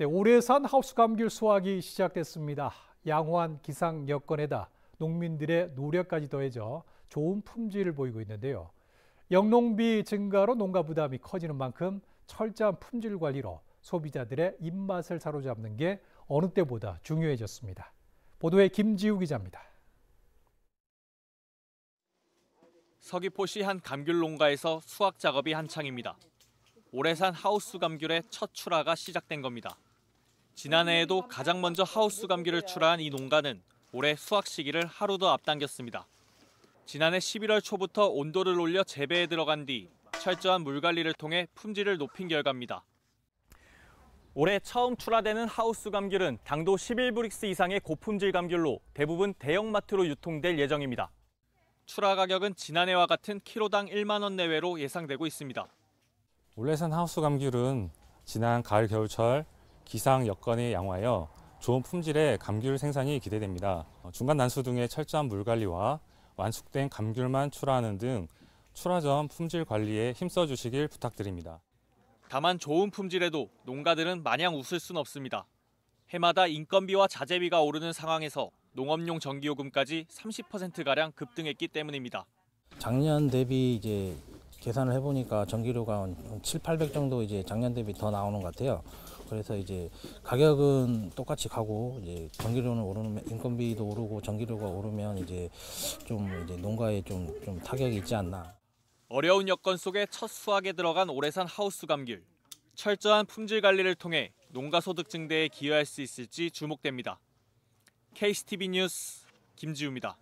네, 오래산 하우스 감귤 수확이 시작됐습니다. 양호한 기상 여건에다 농민들의 노력까지 더해져 좋은 품질을 보이고 있는데요. 영농비 증가로 농가 부담이 커지는 만큼 철저한 품질 관리로 소비자들의 입맛을 사로잡는 게 어느 때보다 중요해졌습니다. 보도에 김지우 기자입니다. 서귀포시 한 감귤 농가에서 수확 작업이 한창입니다. 올해산 하우스 감귤의 첫 출하가 시작된 겁니다. 지난해에도 가장 먼저 하우스 감기를 출하한 이 농가는 올해 수확 시기를 하루 더 앞당겼습니다. 지난해 11월 초부터 온도를 올려 재배에 들어간 뒤 철저한 물 관리를 통해 품질을 높인 결과입니다. 올해 처음 출하되는 하우스 감귤은 당도 11브릭스 이상의 고품질 감귤로 대부분 대형마트로 유통될 예정입니다. 출하 가격은 지난해와 같은 키로당 1만 원 내외로 예상되고 있습니다. 올해산 하우스 감귤은 지난 가을 겨울철 기상 여건에 양호하여 좋은 품질의 감귤 생산이 기대됩니다. 어, 중간 난수 등의 철저한 물 관리와 완숙된 감귤만 출하하는 등 출하 전 품질 관리에 힘써 주시길 부탁드립니다. 다만 좋은 품질에도 농가들은 마냥 웃을 순 없습니다. 해마다 인건비와 자재비가 오르는 상황에서 농업용 전기요금까지 30%가량 급등했기 때문입니다. 작년 대비 이제 계산을 해보니까 전기료가 한 7, 800 정도 이제 작년 대비 더 나오는 것 같아요. 그래서 이제 가격은 똑같이 가고 이제 전기료는 오르면 인건비도 오르고 전기료가 오르면 이제 좀 이제 농가에 좀 좀 타격이 있지 않나. 어려운 여건 속에 첫 수확에 들어간 올해산 하우스 감귤. 철저한 품질 관리를 통해 농가 소득 증대에 기여할 수 있을지 주목됩니다. KCTV 뉴스 김지우입니다.